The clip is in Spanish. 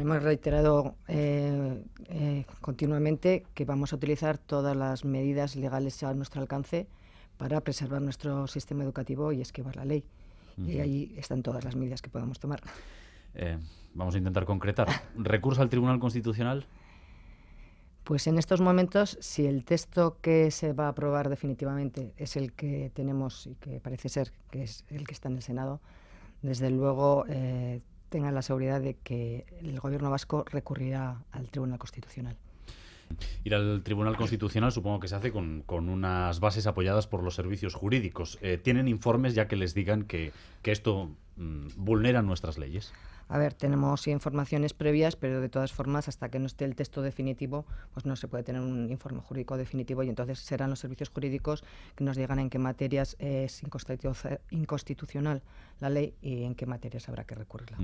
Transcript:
Hemos reiterado eh, eh, continuamente que vamos a utilizar todas las medidas legales a nuestro alcance para preservar nuestro sistema educativo y esquivar la ley. Y ahí están todas las medidas que podamos tomar. Eh, vamos a intentar concretar. ¿Recurso al Tribunal Constitucional? Pues en estos momentos, si el texto que se va a aprobar definitivamente es el que tenemos y que parece ser que es el que está en el Senado, desde luego tengan la seguridad de que el Gobierno vasco recurrirá al Tribunal Constitucional ir al Tribunal Constitucional supongo que se hace con, unas bases apoyadas por los servicios jurídicos. Eh, ¿Tienen informes ya que les digan que, esto mm, vulnera nuestras leyes? A ver, tenemos informaciones previas, pero de todas formas, hasta que no esté el texto definitivo, pues no se puede tener un informe jurídico definitivo y entonces serán los servicios jurídicos que nos digan en qué materias es inconstitucional la ley y en qué materias habrá que recurrirla.